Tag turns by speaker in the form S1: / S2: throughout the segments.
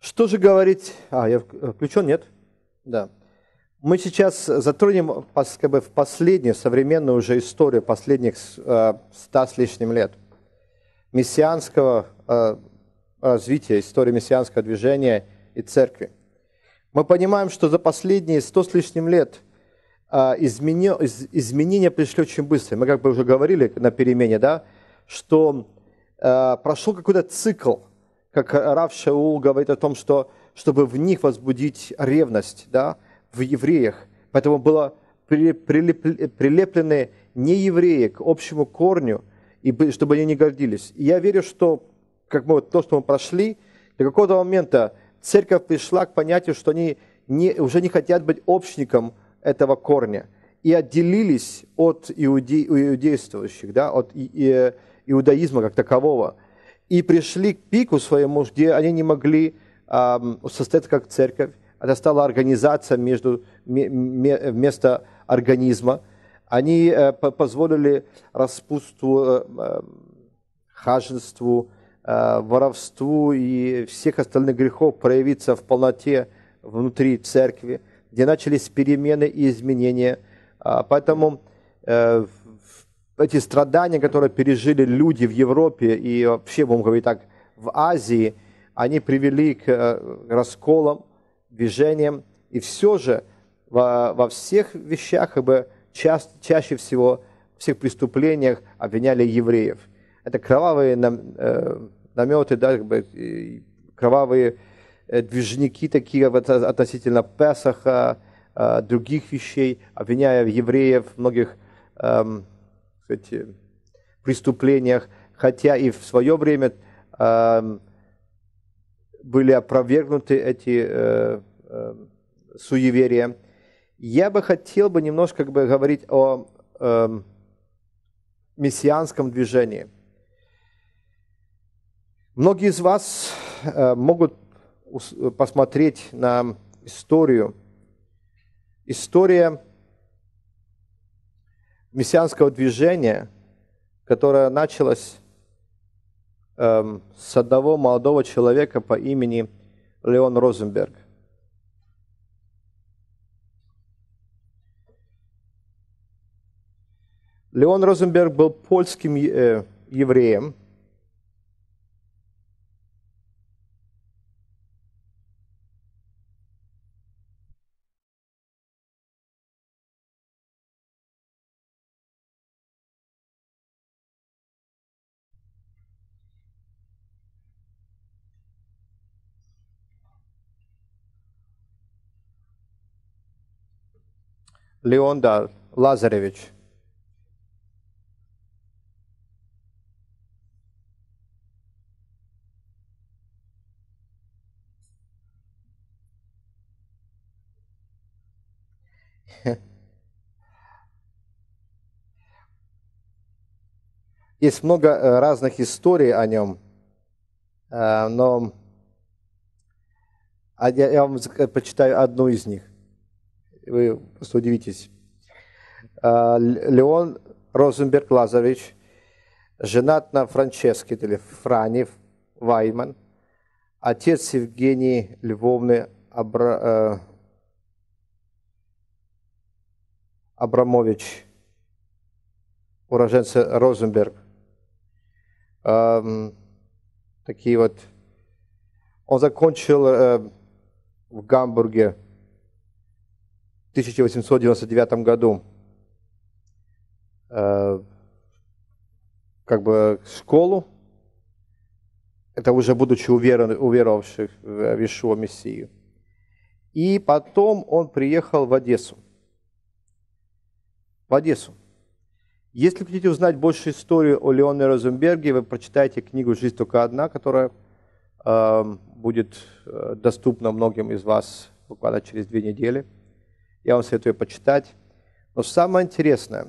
S1: Что же говорить... А, я э, включен, нет? Да. Мы сейчас затронем как бы, в последнюю, современную уже историю последних э, ста с лишним лет мессианского э, развития, истории мессианского движения и церкви. Мы понимаем, что за последние сто с лишним лет изменения пришли очень быстро. Мы как бы уже говорили на перемене, да, что прошел какой-то цикл – как Рав Шаул говорит о том, что чтобы в них возбудить ревность да, в евреях. Поэтому было прилеплены не евреи к общему корню, и чтобы они не гордились. И я верю, что как мы, то, что мы прошли, до какого-то момента церковь пришла к понятию, что они не, уже не хотят быть общником этого корня и отделились от иуде, иудействующих, да, от и, и, э, иудаизма как такового – и пришли к пику своему, где они не могли эм, состояться как церковь. Это стала организация между, вместо организма. Они э, позволили распутству, э, хаженству, э, воровству и всех остальных грехов проявиться в полноте внутри церкви, где начались перемены и изменения. А, поэтому э, эти страдания, которые пережили люди в Европе и вообще, будем говорить так, в Азии, они привели к э, расколам, движениям. И все же во, во всех вещах, как бы ча чаще всего, во всех преступлениях обвиняли евреев. Это кровавые нам, э, наметы, да, как бы, кровавые э, движники такие вот, относительно Песаха, э, других вещей, обвиняя евреев, многих э, сказать, э, преступлениях, хотя и в свое время э, были опровергнуты эти э, э, суеверия. Я бы хотел бы немножко как бы, говорить о э, мессианском движении. Многие из вас э, могут посмотреть на историю. История мессианского движения, которое началось эм, с одного молодого человека по имени Леон Розенберг. Леон Розенберг был польским э, евреем – Леон, Лазаревич. Есть много э, разных историй о нем, э, но а, я вам э, почитаю одну из них вы просто удивитесь. А, Леон Розенберг Лазович женат на Франческе или Фране Вайман, отец Евгении Львовны Абра... Э, Абрамович, уроженца Розенберг. такие вот. Он закончил э, в Гамбурге 1899 году э, как бы школу, это уже будучи уверовавших в э, Ишуа Мессию. И потом он приехал в Одессу. В Одессу. Если хотите узнать больше истории о Леоне Розенберге, вы прочитайте книгу «Жизнь только одна», которая э, будет э, доступна многим из вас буквально через две недели – я вам советую почитать. Но самое интересное,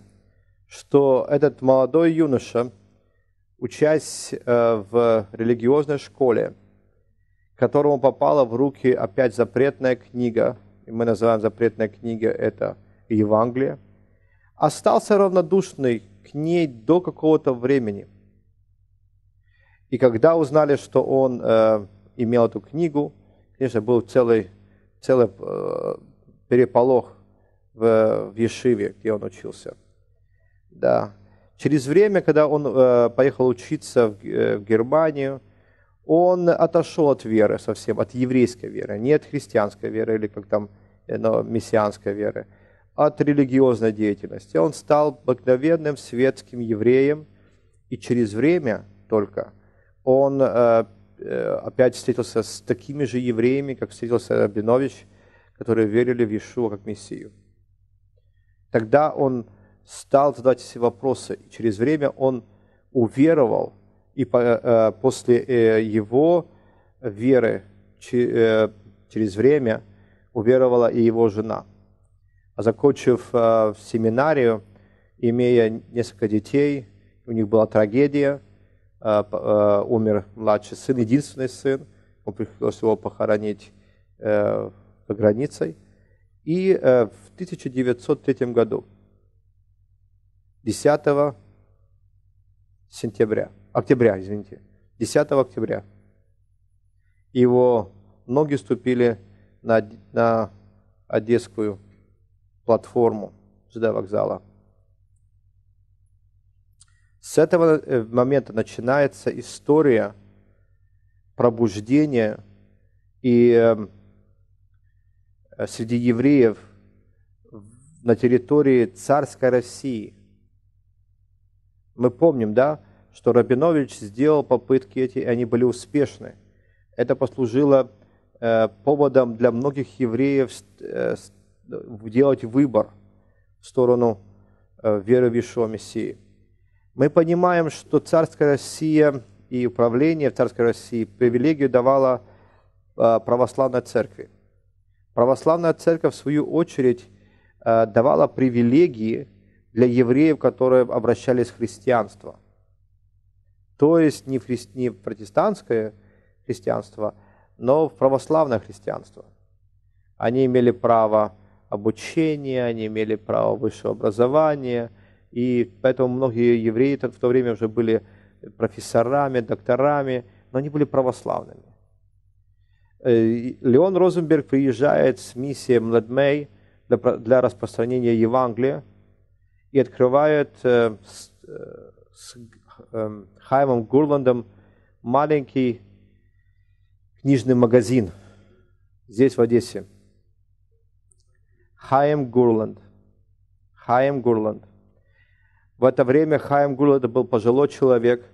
S1: что этот молодой юноша, учась э, в религиозной школе, которому попала в руки опять запретная книга, и мы называем запретная книга это Евангелие, остался равнодушный к ней до какого-то времени. И когда узнали, что он э, имел эту книгу, конечно, был целый, целый э, переполох в, в Ешиве, где он учился. Да. Через время, когда он э, поехал учиться в, э, в Германию, он отошел от веры совсем, от еврейской веры, не от христианской веры или как там э, но мессианской веры, от религиозной деятельности. Он стал обыкновенным светским евреем, и через время только он э, э опять встретился с такими же евреями, как встретился Рабинович – которые верили в Иешуа как Мессию. Тогда он стал задавать все вопросы, и через время он уверовал, и э, после э, его веры э, через время уверовала и его жена. А закончив семинарию, имея несколько детей, у них была трагедия, умер младший сын, единственный сын, он пришлось его похоронить за границей. И э, в 1903 году, 10 сентября, октября, извините, 10 октября, его ноги ступили на, на одесскую платформу ЖД вокзала. С этого э, момента начинается история пробуждения и э, Э, среди евреев на территории царской России. Мы помним, да, что Рабинович сделал попытки эти, и они были успешны. Это послужило э, поводом для многих евреев э, делать выбор в сторону э, веры в Ишуа Мессии. Мы понимаем, что царская Россия и управление в царской России привилегию давала э, православной церкви – Православная церковь, в свою очередь, э, давала привилегии для евреев, которые обращались в христианство. То есть не в, христи... не в протестантское христианство, но в православное христианство. Они имели право обучения, они имели право высшего образования, и поэтому многие евреи в то время уже были профессорами, докторами, но они были православными. Э, Леон Розенберг приезжает с миссией Младмей для, для распространения Евангелия и открывает э, с, э, с э, Хаймом Гурландом маленький книжный магазин здесь, в Одессе. Хайм Гурланд. Хайм Гурланд. В это время Хайм Гурланд был пожилой человек,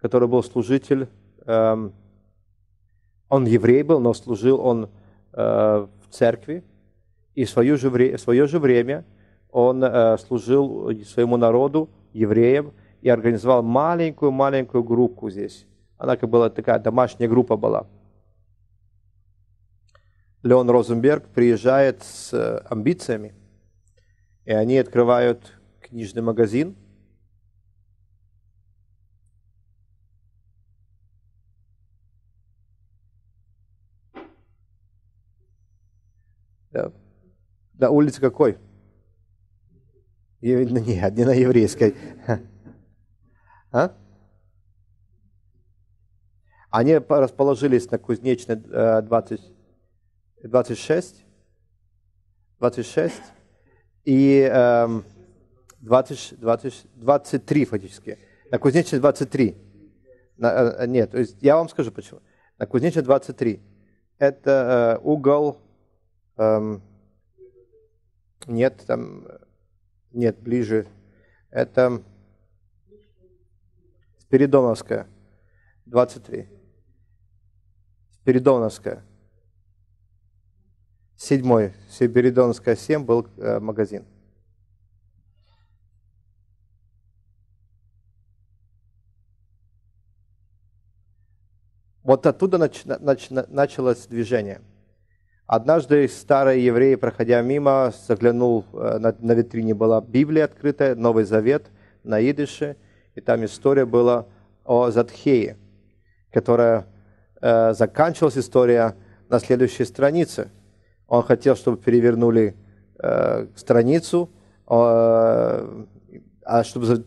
S1: который был служитель эм, он еврей был, но служил он э, в церкви, и в свое же, время он э, служил своему народу, евреям, и организовал маленькую-маленькую группу здесь. Она как была такая домашняя группа была. Леон Розенберг приезжает с э, амбициями, и они открывают книжный магазин – Да. да, улица какой? Ну, нет, не на еврейской. А? Они расположились на Кузнечной 20, 26, 26 и э, 20, 20, 23 фактически. На Кузнечной 23. На, э, нет, то есть я вам скажу почему. На Кузнечной 23. Это э, угол Эм, нет, там, нет, ближе. Это Спиридоновская, 23. Спиридоновская. Седьмой, Спиридоновская 7 был э, магазин. Вот оттуда нач, нач, началось движение – Однажды старый еврей, проходя мимо, заглянул, э, на, на витрине была Библия открытая, Новый Завет на идыше, и там история была о Затхее, которая э, заканчивалась история на следующей странице. Он хотел, чтобы перевернули э, страницу, э, а чтобы,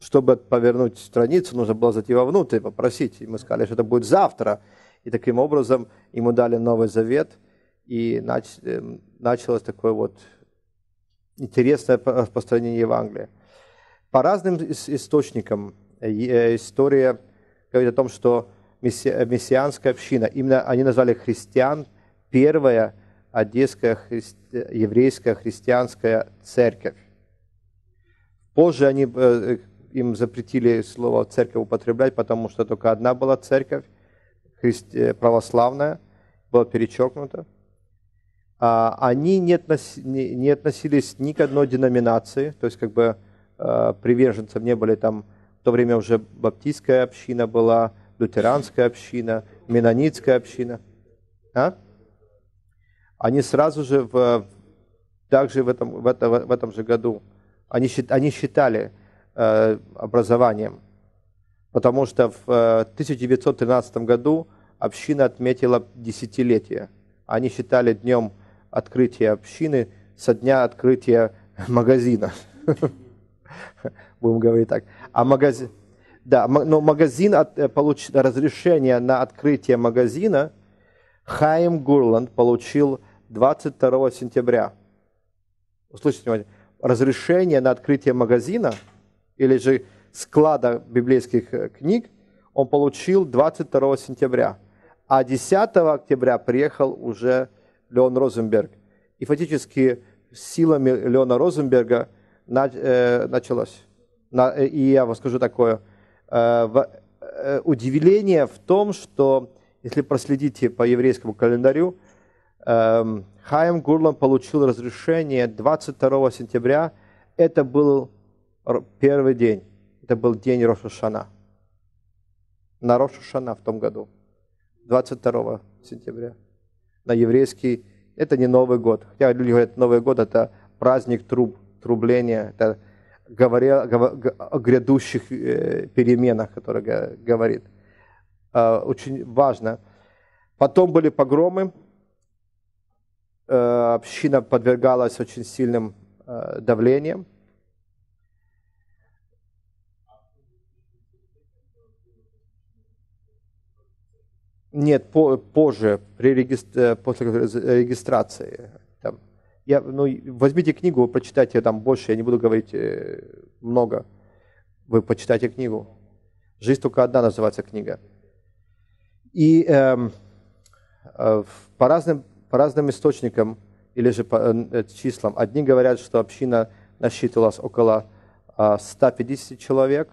S1: чтобы повернуть страницу, нужно было зайти вовнутрь, попросить. И мы сказали, что это будет завтра. И таким образом ему дали Новый Завет – и нач, эм, началось такое вот интересное распространение Евангелия. По разным источникам э, э, история говорит о том, что э, мессианская община, именно они назвали христиан первая одесская христи... еврейская христианская церковь. Позже они, им запретили слово церковь употреблять, потому что только одна была церковь, христи... православная, была перечеркнута. А, они не, относились ни к одной деноминации, то есть как бы а, приверженцев не были там, в то время уже баптистская община была, лютеранская община, менонитская община. А? Они сразу же, в, также в этом, в, это, в этом же году, они, они считали а, образованием, потому что в 1913 э, году община отметила десятилетие. Они считали днем открытия общины со дня открытия магазина. Будем говорить так. А магазин... Да, но магазин от, э, получил разрешение на открытие магазина. Хайм Гурланд получил 22 сентября. Услышите внимание. Разрешение на открытие магазина или же склада библейских э, книг он получил 22 сентября. А 10 октября приехал уже Леон Розенберг. И фактически силами Леона Розенберга на, э, началось. На, э, и я вам скажу такое. Э, в, э, удивление в том, что если проследите по еврейскому календарю, э, Хайм Гурлан получил разрешение 22 сентября. Это был первый день. Это был день Рошашана. На Рошашана в том году. 22 сентября на еврейский, это не Новый год. Хотя люди говорят, Новый год это праздник труб, трубления, это говоря, о грядущих э, переменах, которые говорит. А, очень важно. Потом были погромы. Э, община подвергалась очень сильным э, давлением. Нет, по, позже, при регистр... Э, после регистрации. Там. Я, ну, возьмите книгу, прочитайте там больше, я не буду говорить э, много. Вы почитайте книгу. «Жизнь только одна» называется книга. И эм, э, по, разным, по разным источникам или же по э, числам, одни говорят, что община насчитывалась около 150 человек,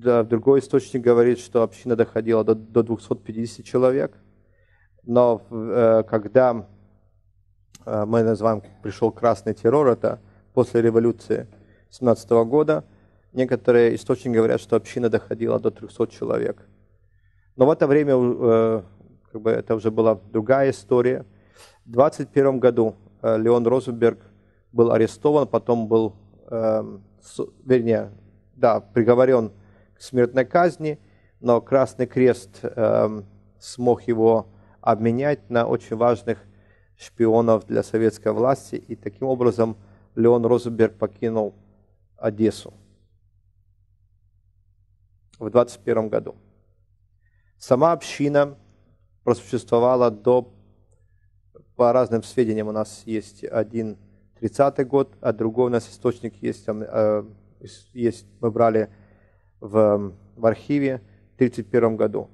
S1: да, другой источник говорит, что община доходила до, до 250 человек. Но э, когда э, мы называем, пришел красный террор, это после революции 17 -го года, некоторые источники говорят, что община доходила до 300 человек. Но в это время э, как бы это уже была другая история. В 21 году э, Леон Розенберг был арестован, потом был, э, с, вернее, да, приговорен смертной казни, но Красный Крест э, смог его обменять на очень важных шпионов для советской власти, и таким образом Леон Розенберг покинул Одессу в 21 году. Сама община просуществовала до, по разным сведениям, у нас есть один 30 й год, а другой у нас источник есть, э, есть мы брали в, в архиве в 1931 году.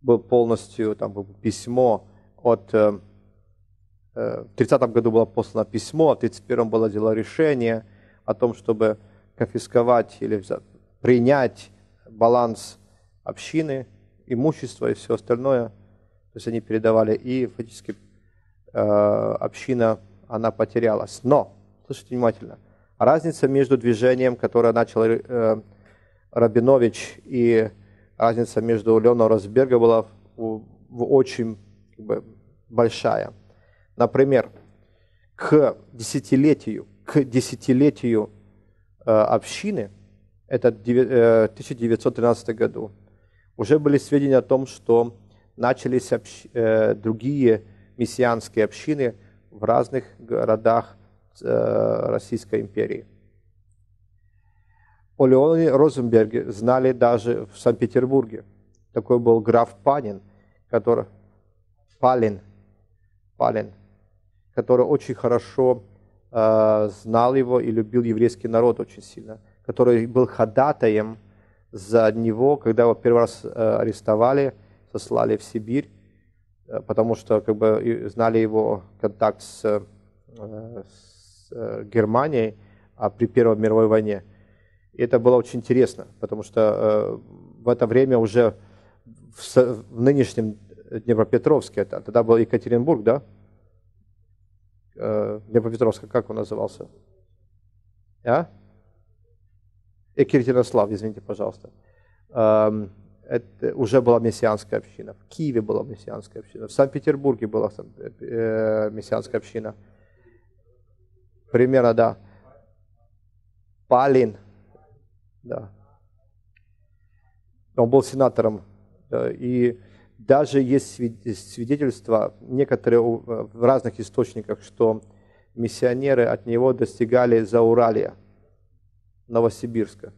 S1: Был полностью, там было письмо от... Э, э в 30 году было послано письмо, а в 31 было дело решение о том, чтобы конфисковать или принять баланс общины, имущество и все остальное. То есть они передавали, и фактически э, община, она потерялась. Но, слушайте внимательно, разница между движением, которое начало э, Рабинович и разница между Леоном Росберга была в, очень как бы, большая. Например, к десятилетию, к десятилетию э, общины, это 1913 э, году, уже были сведения о том, что начались общ, э, другие мессианские общины в разных городах э, Российской империи. О Леоне Розенберге знали даже в Санкт-Петербурге. Такой был граф Панин, который, Палин, Палин, который очень хорошо э, знал его и любил еврейский народ очень сильно, который был ходатаем за него, когда его первый раз э, арестовали, сослали в Сибирь, э, потому что как бы, знали его контакт с, э, с э, Германией а при Первой мировой войне – это было очень интересно, потому что э, в это время уже в, в нынешнем Днепропетровске, это, тогда был Екатеринбург, да? Э, Днепропетровска, как он назывался? А? Екатеринослав, извините, пожалуйста. Эм, это уже была мессианская община. В Киеве была мессианская община. В Санкт-Петербурге была э, мессианская община. Примерно, да. Палин – да. Он был сенатором. Э, и даже есть свидетельства, некоторые э, в разных источниках, что миссионеры от него достигали Зауралия, Новосибирска.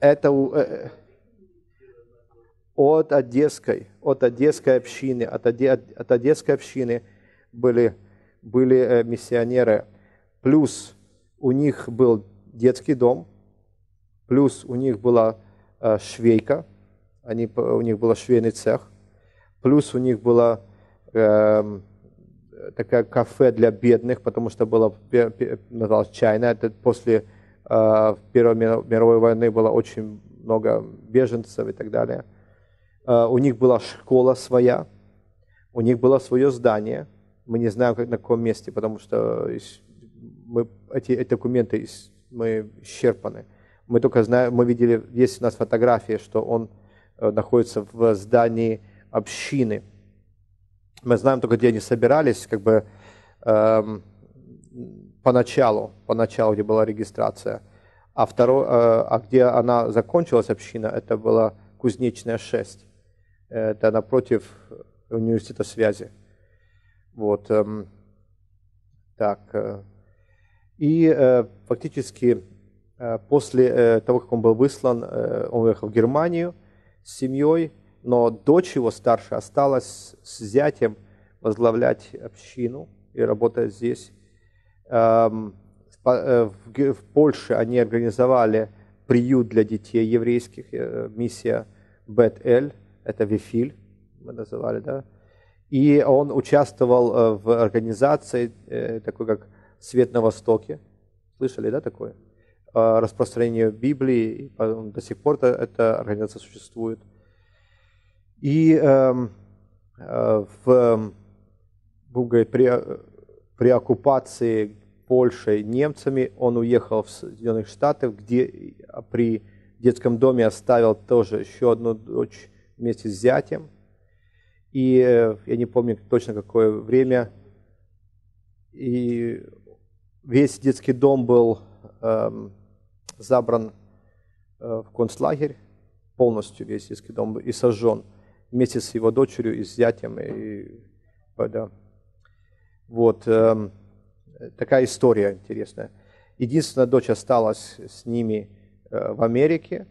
S1: Это э, от Одесской, от Одесской общины, от, от Одесской общины были, были миссионеры. Плюс у них был детский дом, плюс у них была э, швейка, они, у них был швейный цех, плюс у них была э, такая кафе для бедных, потому что было называлось чайная. Это после э, Первой мировой войны было очень много беженцев и так далее. Э, у них была школа своя, у них было свое здание. Мы не знаем, как, на каком месте, потому что мы эти, эти документы из мы исчерпаны. Мы только знаем, мы видели, есть у нас фотографии, что он э, находится в здании общины. Мы знаем только, где они собирались, как бы эм, поначалу, поначалу, где была регистрация. А, второ, э, а где она закончилась, община, это была Кузнечная 6. Это напротив университета связи. Вот. Эм, так, э, и э, фактически э, после э, того, как он был выслан, он уехал в Германию с семьей, но дочь его старшая осталась с зятем возглавлять общину и работать здесь. Эм, в Польше они организовали приют для детей еврейских, миссия Бет-Эль, это Вифиль, мы называли, да. И он участвовал в организации такой, как свет на востоке. Слышали, да, такое? А, распространение Библии, до сих пор эта организация существует. И эм, э, в, эм, будем говорить, при, при оккупации Польшей немцами он уехал в Соединенных Штатах, где при детском доме оставил тоже еще одну дочь вместе с зятем. И э, я не помню точно какое время. И Весь детский дом был эм, забран э, в концлагерь, полностью весь детский дом и сожжен вместе с его дочерью и с зятем. И, э, да. Вот эм, такая история интересная. Единственная дочь осталась с ними э, в Америке.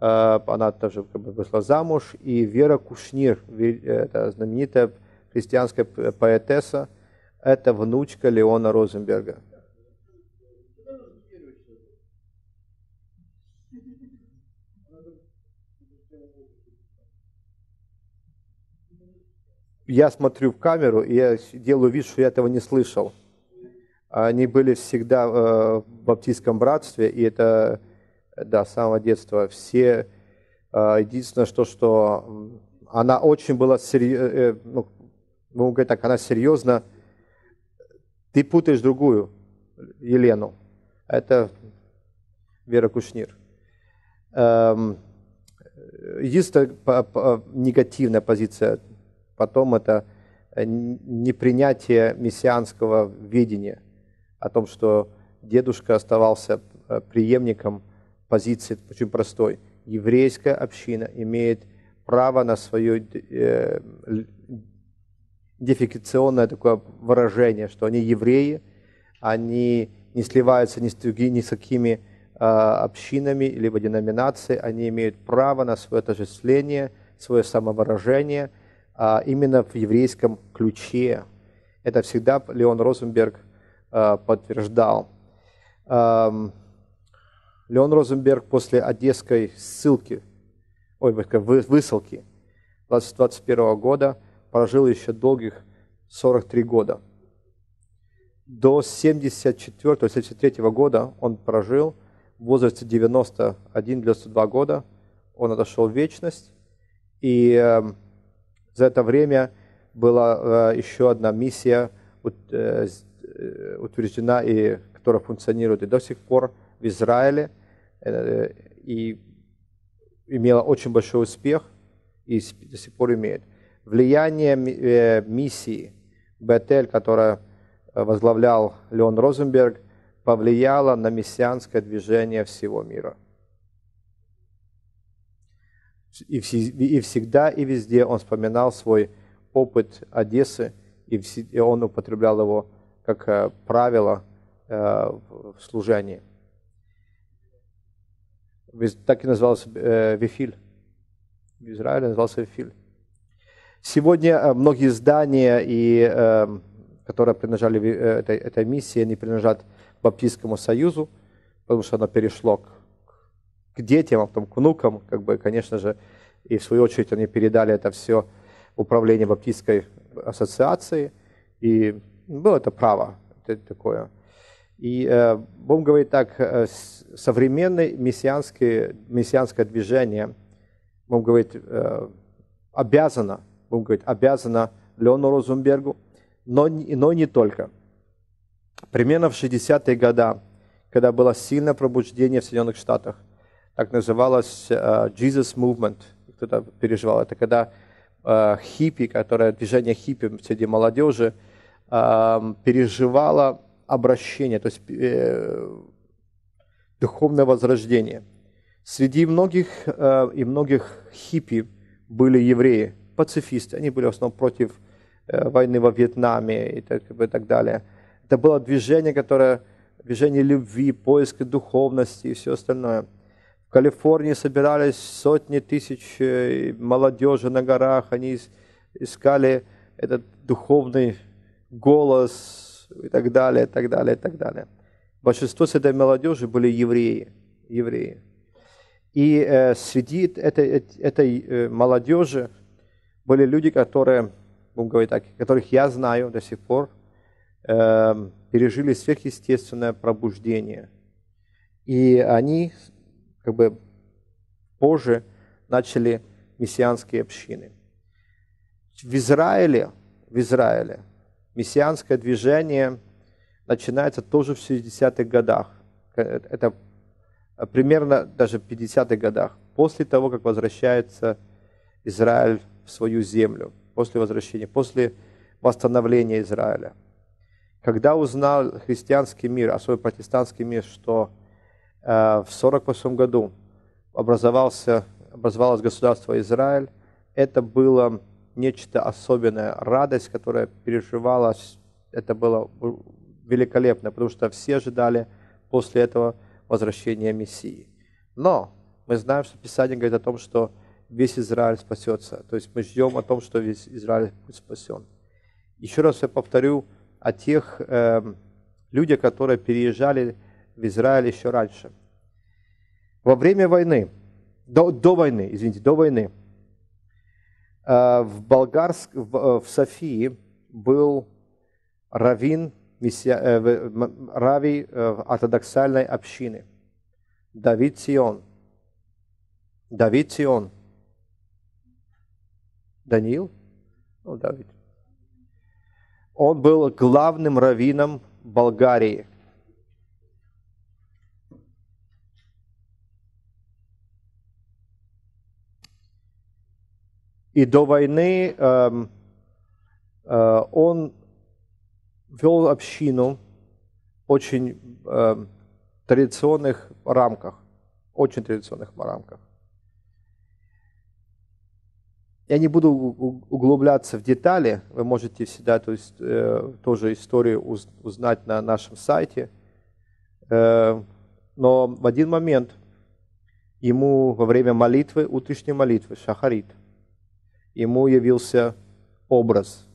S1: Э, она тоже как бы, вышла замуж. И Вера Кушнир, э, это знаменитая христианская поэтесса, это внучка Леона Розенберга. я смотрю в камеру, и я делаю вид, что я этого не слышал. Они были всегда э, в баптистском братстве, и это, да, с самого детства. Все, э, единственное, что, что она очень была серьезно, э, ну, говорить так, она серьезно, ты путаешь другую, Елену. Это Вера Кушнир. Эм, единственная негативная позиция потом это э, непринятие мессианского видения о том, что дедушка оставался э, преемником позиции очень простой. Еврейская община имеет право на свое э, дефикационное такое выражение, что они евреи, они не сливаются ни с, другими, ни с какими э, общинами либо деноминацией, они имеют право на свое отождествление, свое самовыражение – а, именно в еврейском ключе. Это всегда Леон Розенберг а, подтверждал. Леон Розенберг после одесской ссылки, ой, высылки 2021 года прожил еще долгих 43 года. До 1974-1973 года он прожил в возрасте 91-92 года. Он отошел в вечность. И за это время была э, еще одна миссия э, э, утверждена и которая функционирует и до сих пор в Израиле и имела очень большой успех и до сих пор имеет. Влияние миссии Бетель, которая возглавлял Леон Розенберг, повлияло на мессианское движение всего мира – и, и всегда, и везде он вспоминал свой опыт Одессы, и, и он употреблял его как э, правило э, в служении. Так и назывался э, Вифиль. В Израиле назывался Вифиль. Сегодня многие здания, и, которые принадлежали этой, этой миссии, они принадлежат Баптистскому союзу, потому что оно перешло к детям, а потом к внукам, как бы, конечно же, и в свою очередь они передали это все управление Баптистской ассоциации, и было это право это такое. И э, будем говорить так, э, современное мессианское, мессианское движение, Бог говорит, э, обязано, Бог говорит, обязано Леону Розенбергу, но, но не только. Примерно в 60-е годы, когда было сильное пробуждение в Соединенных Штатах, так называлось э, Jesus Movement. Кто-то переживал. Это когда э, хиппи, которое движение хиппи среди молодежи, эм, переживало обращение, то есть э, духовное возрождение. Среди многих и многих хиппи были евреи, пацифисты. Они были в основном против войны во Вьетнаме и так, и так далее. Это было движение, которое движение любви, поиска духовности и все остальное – Калифорнии собирались сотни тысяч э, молодежи на горах, они искали этот духовный голос и так далее, и так далее, и так далее. Большинство с этой молодежи были евреи. евреи. И э, среди этой, этой э, молодежи были люди, которые, будем говорить так, которых я знаю до сих пор, э, пережили сверхъестественное пробуждение. И они как бы позже начали мессианские общины. В Израиле, в Израиле мессианское движение начинается тоже в 60-х годах. Это примерно даже в 50-х годах, после того, как возвращается Израиль в свою землю, после возвращения, после восстановления Израиля. Когда узнал христианский мир, а особенно протестантский мир, что Э, в 1948 году образовался, образовалось государство Израиль. Это было нечто особенное, радость, которая переживалась, это было э, великолепно, потому что все ожидали после этого возвращения Мессии. Но мы знаем, что Писание говорит о том, что весь Израиль спасется. То есть мы ждем о том, что весь Израиль будет спасен. Еще раз я повторю о тех э, людях, которые переезжали в Израиле еще раньше. Во время войны, до, до войны, извините, до войны, э, в Болгарск, в, э, в Софии был раввин мессия, э, рави ортодоксальной общины Давид Сион. Давид Сион. Даниил? Ну, Давид. Он был главным раввином Болгарии. И до войны э, э, он вел общину очень э, традиционных рамках, очень традиционных рамках. Я не буду углубляться в детали, вы можете всегда то есть, э, тоже историю узнать на нашем сайте. Э, но в один момент ему во время молитвы, утренней молитвы, шахарит – ему явился образ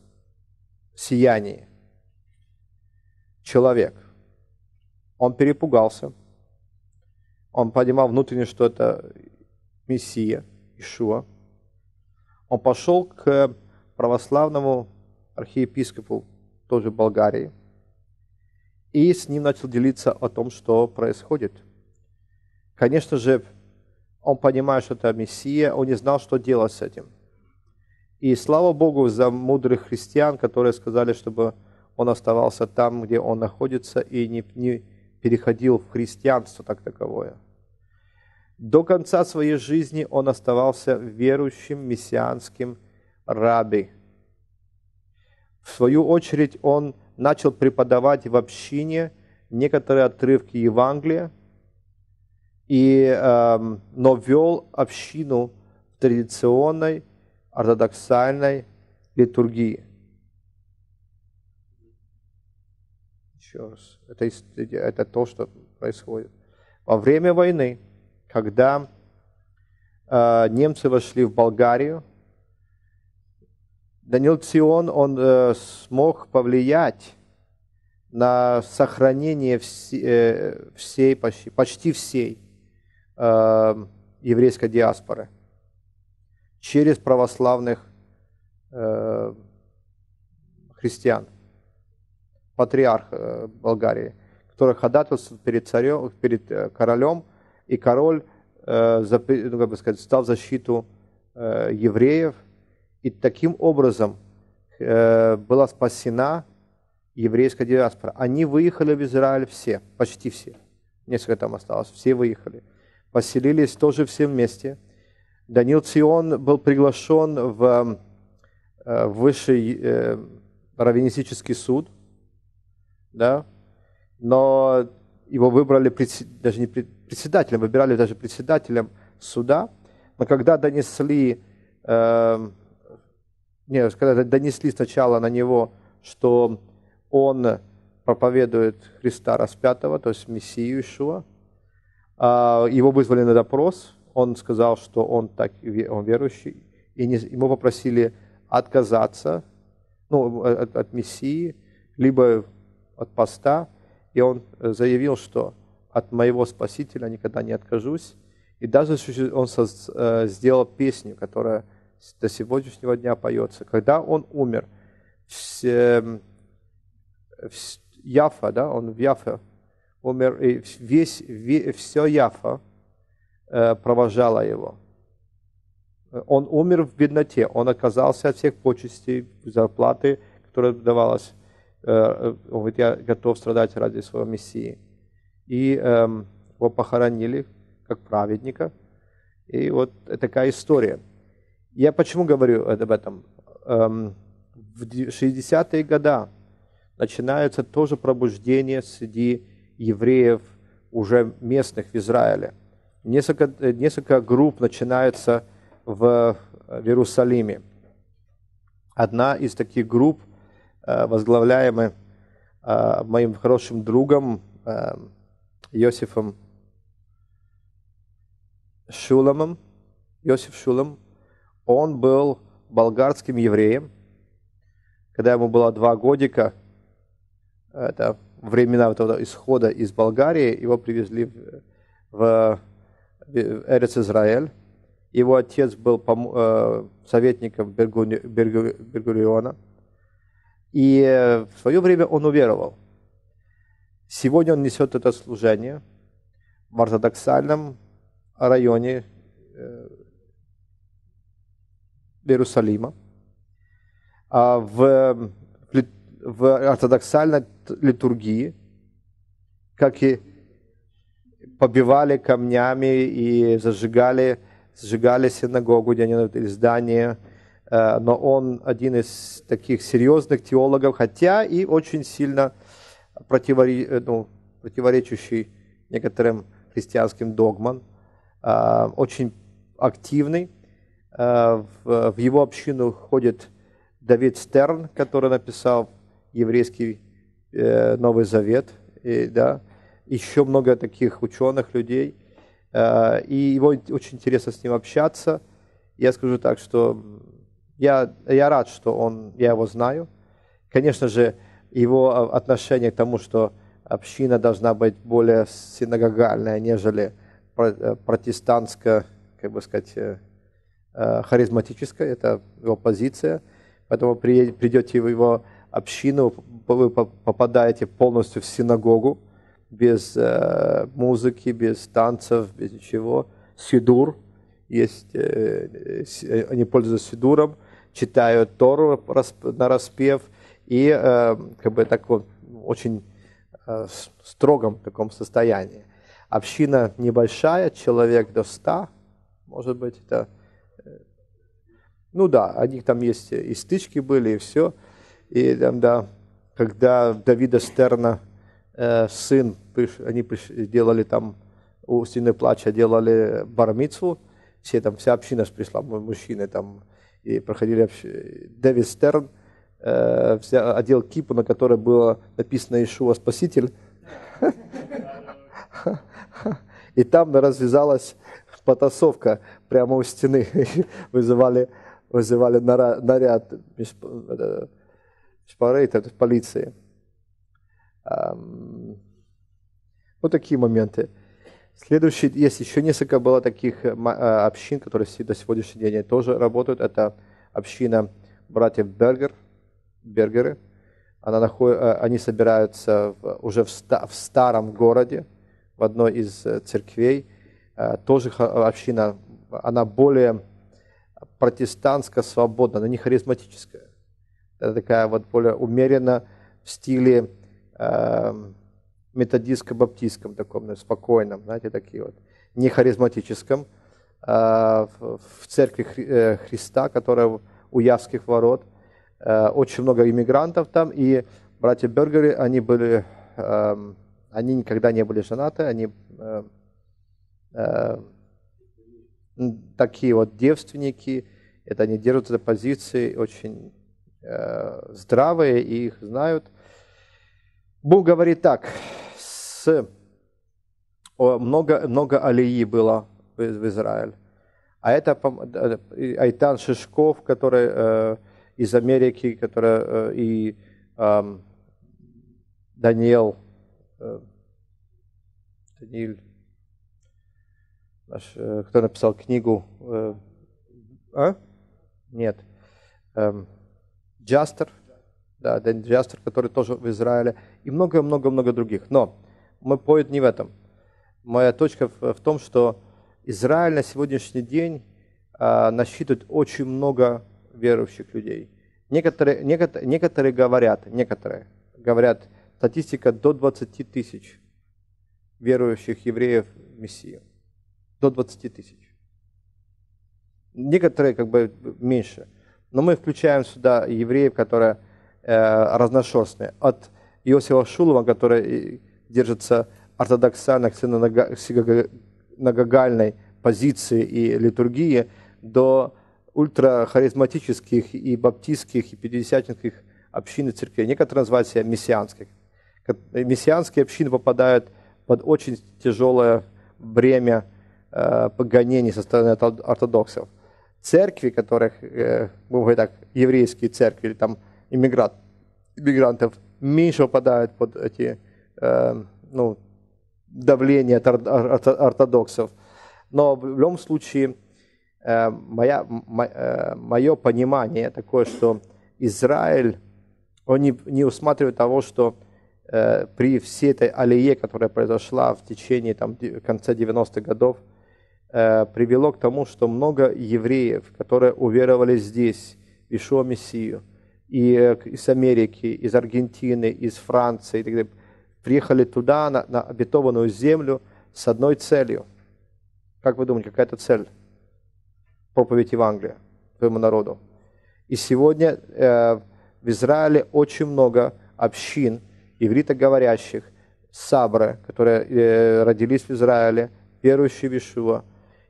S1: сияния. Человек. Он перепугался. Он понимал внутренне, что это Мессия, Ишуа. Он пошел к православному архиепископу, тоже Болгарии, и с ним начал делиться о том, что происходит. Конечно же, он понимает, что это Мессия, он не знал, что делать с этим. И слава Богу за мудрых христиан, которые сказали, чтобы он оставался там, где он находится, и не, не переходил в христианство так таковое. До конца своей жизни он оставался верующим мессианским раби. В свою очередь он начал преподавать в общине некоторые отрывки Евангелия, и, э, но вел общину в традиционной ортодоксальной литургии. Еще раз, это, это то, что происходит. Во время войны, когда э, немцы вошли в Болгарию, Данил Цион, он э, смог повлиять на сохранение вс, э, всей, почти, почти всей э, еврейской диаспоры через православных э, христиан, патриарх э, Болгарии, который ходатайствовал перед, царем, перед э, королем, и король э, зап, ну, как бы сказать, стал в защиту э, евреев, и таким образом э, была спасена еврейская диаспора. Они выехали в Израиль все, почти все. Несколько там осталось, все выехали. Поселились тоже все вместе – Данил Цион был приглашен в э, высший э, раввинистический суд, да, но его выбрали даже не председателем, выбирали даже председателем суда, но когда донесли, э, не, когда донесли сначала на него, что он проповедует Христа распятого, то есть Мессию Ишуа, его вызвали на допрос, он сказал, что он, так, он верующий, и не, ему попросили отказаться ну, э, от, от Мессии, либо от поста, и он э, заявил, что от моего Спасителя никогда не откажусь. И даже он э, сделал песню, которая до сегодняшнего дня поется. Когда он умер, все, эм, Яфа, да, он в Яфе умер, и весь, все Яфа, Э, провожала его. Он умер в бедноте, он оказался от всех почестей, зарплаты, которая давалась. Он э, говорит, э, я готов страдать ради своего Мессии. И эм, его похоронили как праведника. И вот такая история. Я почему говорю об этом? Эм, в 60-е годы начинается тоже пробуждение среди евреев уже местных в Израиле – Несколько, э, несколько групп начинаются в, э, в Иерусалиме. Одна из таких групп, э, возглавляемая моим хорошим другом Иосифом Шуламом, Иосиф Шулам, он был болгарским евреем. Когда ему было два годика, это времена этого исхода из Болгарии, его привезли в, в Э, Эрец Израиль. Его отец был э, советником Бергулиона. И в свое время он уверовал. Сегодня он несет это служение в ортодоксальном районе э, Иерусалима, а в, в ортодоксальной литургии, как и побивали камнями и зажигали, зажигали синагогу, где они здание. Э, но он один из таких серьезных теологов, хотя и очень сильно противори, э, ну, противоречащий некоторым христианским догмам, э, очень активный. В его общину ходит Давид Стерн, который написал еврейский Новый Завет, и, да, еще много таких ученых, людей, э, и его очень интересно с ним общаться. Я скажу так, что я, я рад, что он, я его знаю. Конечно же, его а, отношение к тому, что община должна быть более синагогальная, нежели э, протестантская, как бы сказать, э, харизматическая, это его позиция. Поэтому придете в его общину, вы попадаете полностью в синагогу, без э, музыки, без танцев, без ничего. Сидур, есть, э, э, они пользуются сидуром, читают Тору на распев и э, как бы так вот очень э, строгом таком состоянии. Община небольшая, человек до ста, может быть, это... Э, ну да, у них там есть и стычки были, и все. И там, да, когда Давида Стерна Э, сын, они делали там у стены плача, делали бармицу, все там, вся община пришла, мужчины там, и проходили Дэвид Стерн, э, взял, одел кипу, на которой было написано Ишуа Спаситель, и там развязалась потасовка прямо у стены. вызывали, вызывали наряд э, шпарейта, полиции. Вот такие моменты. Следующий, есть еще несколько было таких э, э, общин, которые до сегодняшнего дня тоже работают. Это община братьев Бергер, Бергеры. Она наход, э, они собираются в, уже в, в старом городе, в одной из церквей. Тоже община, она более протестантская, свободная, но не харизматическая. Это такая вот более умеренно в стиле Эм, методистско-баптистском таком, спокойном, знаете, такие вот, не харизматическом, э, в церкви Хри э, Христа, которая у Явских ворот. Э, очень много иммигрантов там, и братья Бергеры, они были, эм, они никогда не были женаты, они эм, такие вот девственники, это они держатся за позиции очень здравые, и их знают. Бог говорит так, с, о, много, много алии было в, Израиль. А это э, э, Айтан Шишков, который э, из Америки, который э, и э, Даниил, э, Даниил, наш, э, кто написал книгу, э, а? нет, э, Джастер, да, Дендвиастер, который тоже в Израиле, и много-много-много других. Но мой поэт не в этом. Моя точка в, в том, что Израиль на сегодняшний день э, насчитывает очень много верующих людей. Некоторые, некоторые, некоторые говорят, некоторые говорят, статистика до 20 тысяч верующих евреев в Мессию. До 20 тысяч. Некоторые как бы меньше. Но мы включаем сюда евреев, которые Э, разношерстные. От Иосифа Шулова, который э, держится ортодоксально ксеногогальной позиции и литургии, до ультрахаризматических и баптистских, и пятидесятников общин и церквей. Некоторые называют себя мессианскими. Мессианские общины попадают под очень тяжелое бремя э, гонений со стороны ортодоксов. Церкви, которых, э, будем говорить так, еврейские церкви, или там иммигрант, иммигрантов меньше попадают под эти э, ну, давления от ортодоксов. Но в любом случае э, моя, мо, э, мое понимание такое, что Израиль, он не, не усматривает того, что э, при всей этой алие, которая произошла в течение там, конца 90-х годов, э, привело к тому, что много евреев, которые уверовали здесь, в Ишуа Мессию – и из Америки, из Аргентины, из Франции, и так далее, приехали туда, на, на обетованную землю, с одной целью. Как вы думаете, какая это цель? Проповедь Евангелия своему народу. И сегодня э, в Израиле очень много общин, ивритоговорящих, сабры, которые э, родились в Израиле, верующие в Ишуа.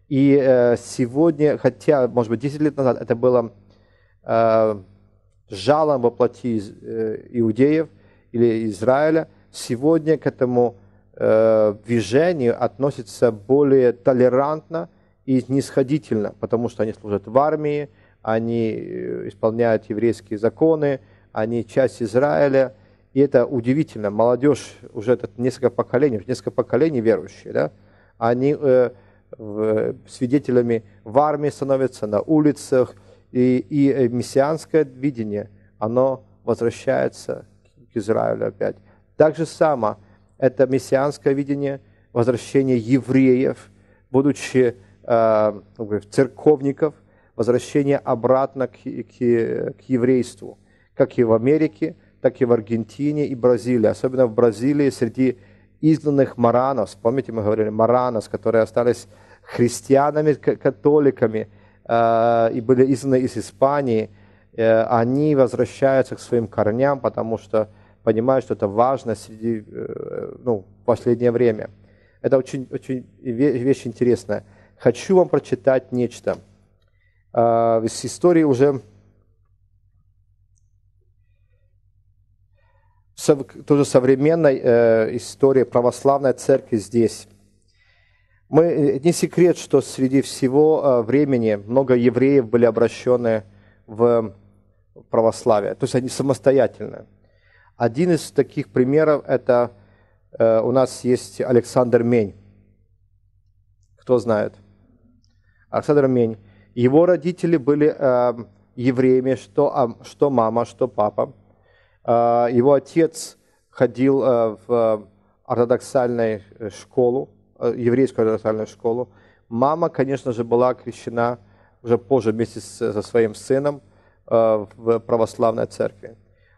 S1: И э, сегодня, хотя, может быть, 10 лет назад это было... Э, жалом воплоти из, э, иудеев или Израиля, сегодня к этому э, движению относятся более толерантно и снисходительно, потому что они служат в армии, они э, исполняют еврейские законы, они часть Израиля, и это удивительно. Молодежь уже это несколько поколений, несколько поколений верующие, да, они э, в, свидетелями в армии становятся, на улицах, и, и э, мессианское видение, оно возвращается к Израилю опять. Так же само, это мессианское видение возвращения евреев, будучи э, церковников, возвращение обратно к, к, к еврейству, как и в Америке, так и в Аргентине и Бразилии. Особенно в Бразилии среди изгнанных маранов, помните, мы говорили, маранос, которые остались христианами, католиками, Э, и были изгнаны из Испании, э, они возвращаются к своим корням, потому что понимают, что это важно среди, э, ну, в последнее время. Это очень, очень вещь интересная. Хочу вам прочитать нечто. Из истории уже тоже современной истории православной церкви здесь. Мы, э, не секрет, что среди всего а, времени много евреев были обращены в православие, то есть они самостоятельно. Один из таких примеров – это э, у нас есть Александр Мень. Кто знает? Александр Мень. Его родители были э, евреями, что, а, что мама, что папа. Э, его отец ходил э, в ортодоксальную э, школу, Э, еврейскую национальную школу. Мама, конечно же, была крещена уже позже вместе со своим сыном э, в православной церкви.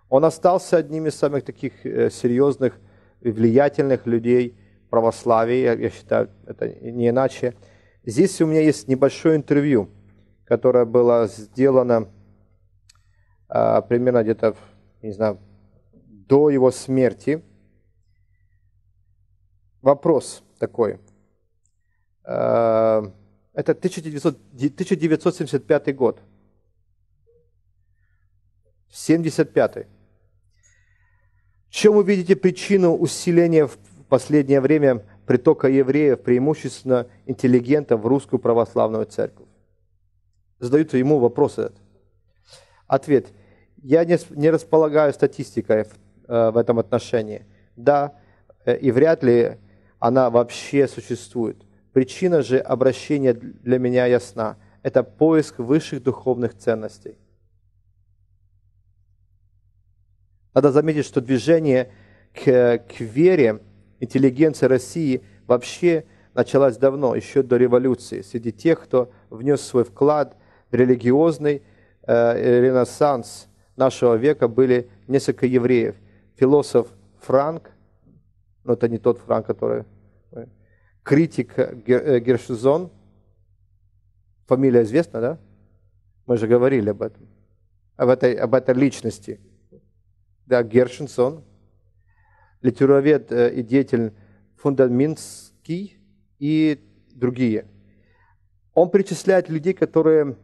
S1: Он остался одним из самых таких э, серьезных и влиятельных людей православия, я, считаю, это не иначе. Здесь у меня есть небольшое интервью, которое было сделано примерно где-то, не знаю, до его смерти. Вопрос – такой. Э, это 1900, 1975 год. 75. В чем вы видите причину усиления в последнее время притока евреев, преимущественно интеллигентов, в русскую православную церковь? Задаются ему вопросы. Ответ. Я не, не располагаю статистикой в, э, в этом отношении. Да, э, и вряд ли она вообще существует. Причина же обращения для меня ясна. Это поиск высших духовных ценностей. Надо заметить, что движение к, к вере интеллигенции России вообще началось давно, еще до революции, среди тех, кто внес свой вклад в религиозный э, ренессанс нашего века были несколько евреев. Философ Франк но это не тот Франк, который... Э, критик э, э, Гершизон, фамилия известна, да? Мы же говорили об этом, об этой, об этой личности. Да, Гершинсон, литературовед и деятель Фундаминский и другие. Он причисляет людей, которые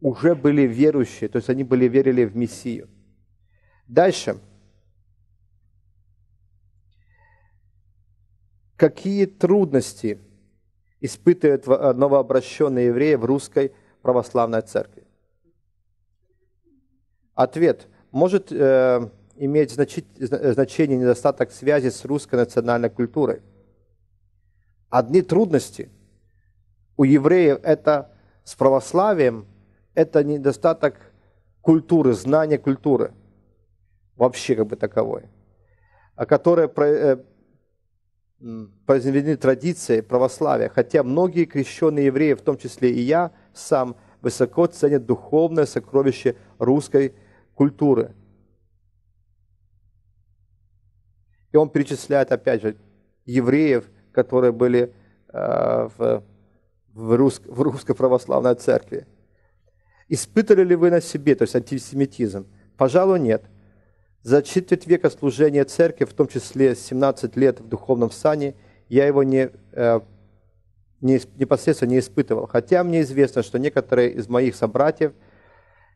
S1: уже были верующие, то есть они были верили в Мессию. Дальше – Какие трудности испытывает э, новообращенные евреи в русской православной церкви? Ответ. Может э, иметь значит, э, значение недостаток связи с русской национальной культурой. Одни трудности у евреев это с православием, это недостаток культуры, знания культуры, вообще как бы таковой, которая произведены традиции православия, хотя многие крещенные евреи, в том числе и я сам, высоко ценят духовное сокровище русской культуры. И он перечисляет, опять же, евреев, которые были э, в, в, рус, в русской православной церкви. Испытывали ли вы на себе, то есть антисемитизм? Пожалуй, нет. За четверть века служения церкви, в том числе 17 лет в духовном сане, я его не, э, не, непосредственно не испытывал. Хотя мне известно, что некоторые из моих собратьев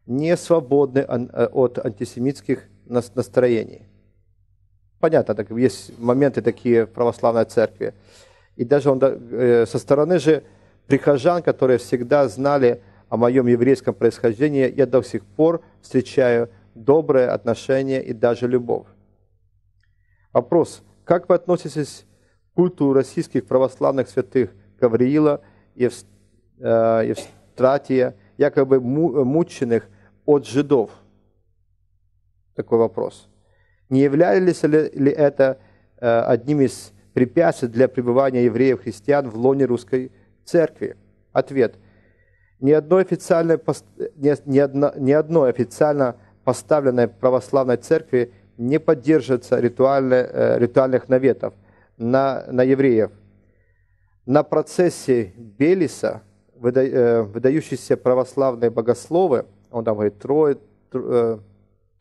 S1: не свободны э, от антисемитских настроений. Понятно, так есть моменты такие в православной церкви. И даже он, э, со стороны же прихожан, которые всегда знали о моем еврейском происхождении, я до сих пор встречаю доброе отношение и даже любовь. Вопрос. Как вы относитесь к культу российских православных святых Гавриила, и э, Евстратия, якобы мученных от жидов? Такой вопрос. Не являлись ли это э, одним из препятствий для пребывания евреев-христиан в лоне русской церкви? Ответ. Ни одно официально, ни одно, ни одно официально поставленной православной церкви не поддерживается ритуальных, э, ритуальных наветов на, на евреев. На процессе Белиса выда, э, выдающиеся православные богословы, он там говорит Трои, э,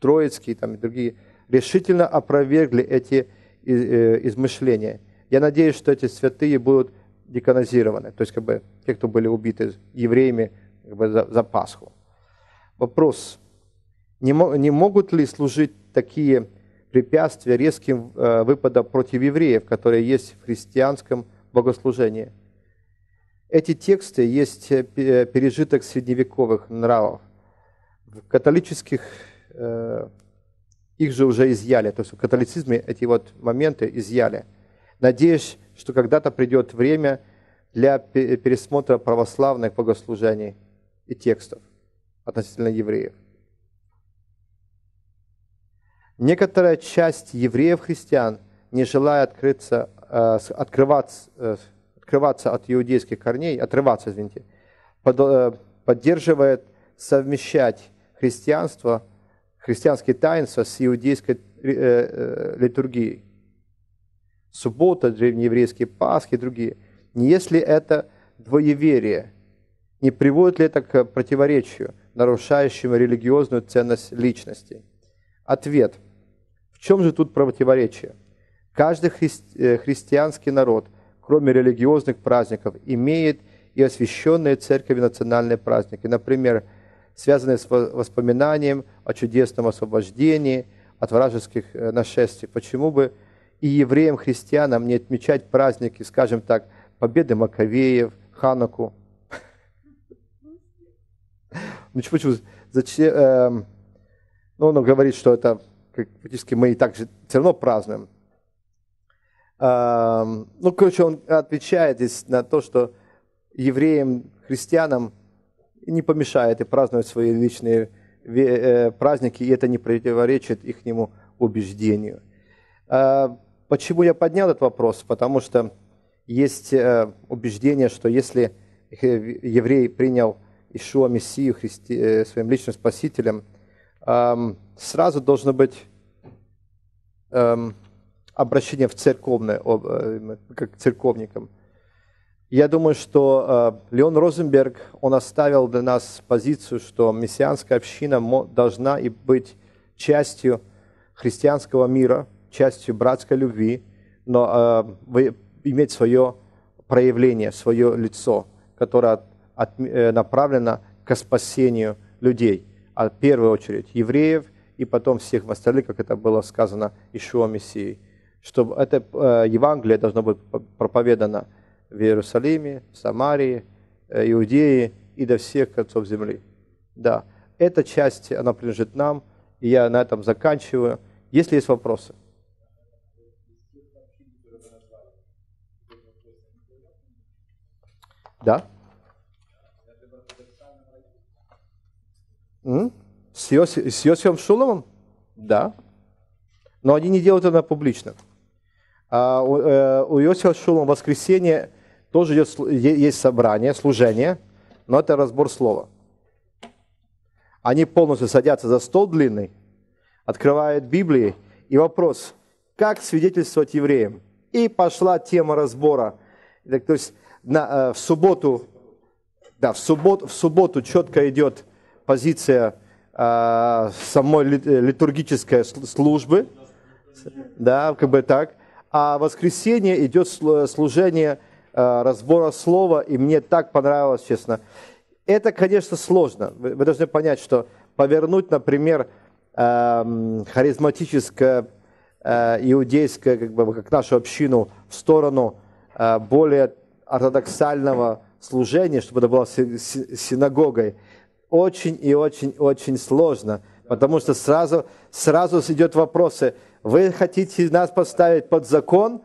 S1: Троицкий там, и другие, решительно опровергли эти измышления. Я надеюсь, что эти святые будут деканонизированы, то есть как бы те, кто были убиты евреями как бы, за, за Пасху. Вопрос. Не, не могут ли служить такие препятствия резким э, выпадом против евреев, которые есть в христианском богослужении? Эти тексты есть э, э, пережиток средневековых нравов. В католических э, их же уже изъяли, то есть в католицизме эти вот моменты изъяли. Надеюсь, что когда-то придет время для пересмотра православных богослужений и текстов относительно евреев. Некоторая часть евреев-христиан, не желая открыться, э, открываться, э, открываться от иудейских корней, отрываться, извините, э, поддерживает совмещать христианство, христианские таинства с иудейской литургией. Суббота, древнееврейские Пасхи и другие. Не Если это двоеверие, не приводит ли это к противоречию, нарушающему религиозную ценность личности? Ответ – в чем же тут противоречие? Каждый э, христианский народ, кроме религиозных праздников, имеет и освященные церковью национальные праздники, например, связанные с воспоминанием о чудесном освобождении от вражеских э, нашествий. Почему бы и евреям-христианам не отмечать праздники, скажем так, победы Маковеев, Ханаку? Ну, почему, зачем, эм, ну, он говорит, что это практически мы и так же все равно празднуем. Ну, короче, он отвечает здесь на то, что евреям, христианам не помешает и праздновать свои личные э, праздники, и это не противоречит их нему убеждению. А, почему я поднял этот вопрос? Потому что есть э, убеждение, что если э, еврей принял Ишуа Мессию Христи, своим личным спасителем, сразу должно быть Эм, обращение в церковное, э, как к церковникам. Я думаю, что э, Леон Розенберг, он оставил для нас позицию, что мессианская община должна и быть частью христианского мира, частью братской любви, но э, иметь свое проявление, свое лицо, которое направлено к спасению людей, а в первую очередь евреев – и потом всех восстали, как это было сказано Ишуа Мессии. Чтобы это э, Евангелие должно быть проповедано в Иерусалиме, в Самарии, э, Иудее и до всех концов земли. Да, эта часть, она принадлежит нам, и я на этом заканчиваю. Если есть вопросы. Да? Mm? С, Иосиф, с Иосифом Шуломом? Да. Но они не делают это публично. А у, э, у Иосифа Шулома в воскресенье тоже идет, есть собрание, служение, но это разбор слова. Они полностью садятся за стол длинный, открывают Библии, и вопрос, как свидетельствовать евреям? И пошла тема разбора. Так, то есть на, э, в субботу, да, в субботу, в субботу четко идет позиция а, самой э, литургической службы, да, как бы так. А в воскресенье идет служение а, разбора слова, и мне так понравилось, честно. Это, конечно, сложно. Вы должны понять, что повернуть, например, а, харизматическое иудейское, как бы, как нашу общину, в сторону более ортодоксального служения, чтобы это было синагогой – очень и очень-очень сложно, потому что сразу, сразу идет вопросы, вы хотите нас поставить под закон?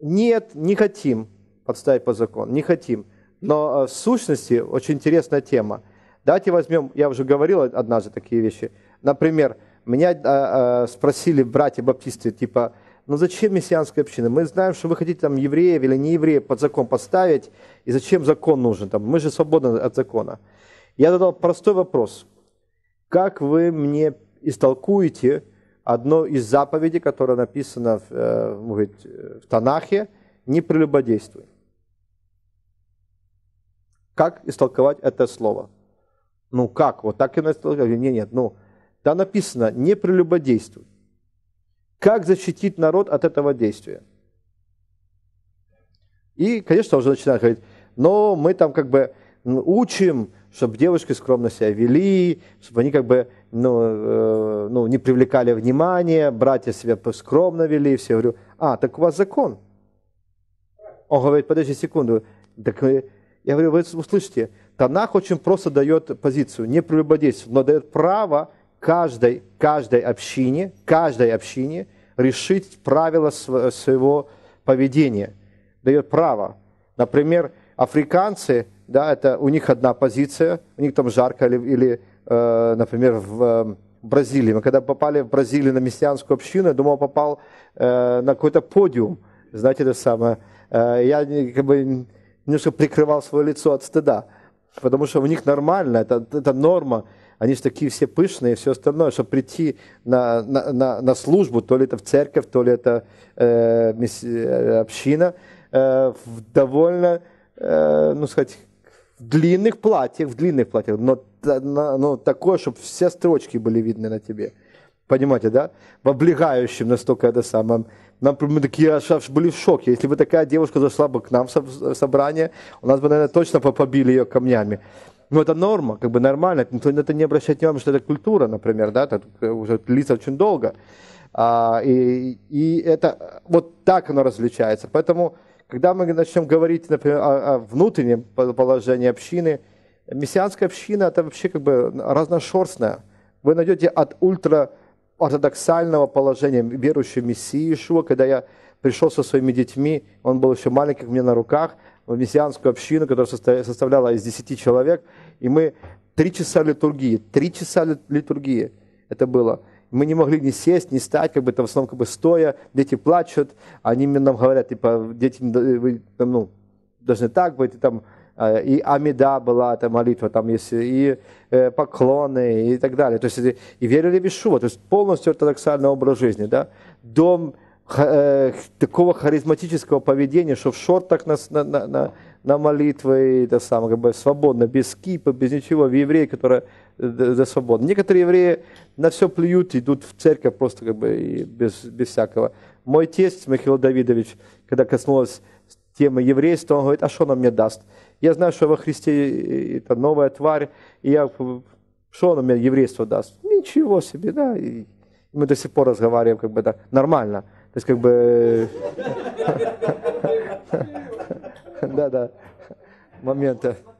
S1: Нет, не хотим подставить под закон, не хотим. Но э, в сущности очень интересная тема. Давайте возьмем, я уже говорил однажды такие вещи. Например, меня э, э, спросили братья-баптисты, типа, ну зачем мессианская община? Мы знаем, что вы хотите там евреев или не евреев под закон поставить, и зачем закон нужен? Там, мы же свободны от закона. Я задал простой вопрос. Как вы мне истолкуете одно из заповедей, которое написано в, э, в Танахе, не прелюбодействуй? Как истолковать это слово? Ну как? Вот так и истолковать? Нет, нет, ну, там написано не прелюбодействуй. Как защитить народ от этого действия? И, конечно, уже начинают говорить, но мы там как бы учим, чтобы девушки скромно себя вели, чтобы они как бы ну, э, ну, не привлекали внимания, братья себя скромно вели, все говорю, а, так у вас закон. Он говорит, подожди секунду, так, э, я говорю, вы услышите, Танах очень просто дает позицию, не прелюбодействие, но дает право каждой, каждой общине, каждой общине решить правила своего поведения. Дает право. Например, африканцы да, это у них одна позиция, у них там жарко или, или э, например, в э, Бразилии. Мы когда попали в Бразилию на мессианскую общину, я думал, попал э, на какой-то подиум, знаете, это самое. Э, я как бы немножко прикрывал свое лицо от стыда, потому что у них нормально, это, это норма они же такие все пышные и все остальное, чтобы прийти на, на, на, на службу, то ли это в церковь, то ли это э, э община, э, в довольно, э, ну сказать, длинных платьях, в длинных платьях, но, но такое, чтобы все строчки были видны на тебе. Понимаете, да? В облегающем настолько это самое. Нам мы такие аж были в шоке. Если бы такая девушка зашла бы к нам в собрание, у нас бы, наверное, точно побили ее камнями. Но это норма, как бы нормально. Никто на это не обращает внимания, что это культура, например, да, э, это уже длится очень долго. А, и, и это вот так оно различается. Поэтому когда мы начнем говорить, например, о, о внутреннем положении общины, мессианская община это вообще как бы разношерстная. Вы найдете от ультраортодоксального положения верующего Мессии Ишуа, когда я пришел со своими детьми, он был еще маленький у меня на руках, в мессианскую общину, которая составляла из 10 человек, и мы три часа литургии, три часа литургии это было – мы не могли ни сесть, ни стать, как бы там в основном как бы стоя, дети плачут, они мне нам говорят, типа, дети, вы там, ну, должны так быть, и там, а, и Амида была, там молитва, там есть и э, поклоны и так далее. То есть э, и верили в Ишуа, то есть полностью ортодоксальный образ жизни, да. Дом э, такого харизматического поведения, что в шортах на, на, на, на молитвы, это самое, как бы свободно, без кипа без ничего, евреи, которые э, за свободно. Некоторые евреи на все плюют, идут в церковь просто как бы без, без всякого. Мой тесть Михаил Давидович, когда коснулась темы еврейства, он говорит, а что он мне даст? Я знаю, что во Христе э, это новая тварь, и я, э, что он мне еврейство даст? Ничего себе, да, и мы до сих пор разговариваем как бы так, нормально. То есть как бы... да-да, момента.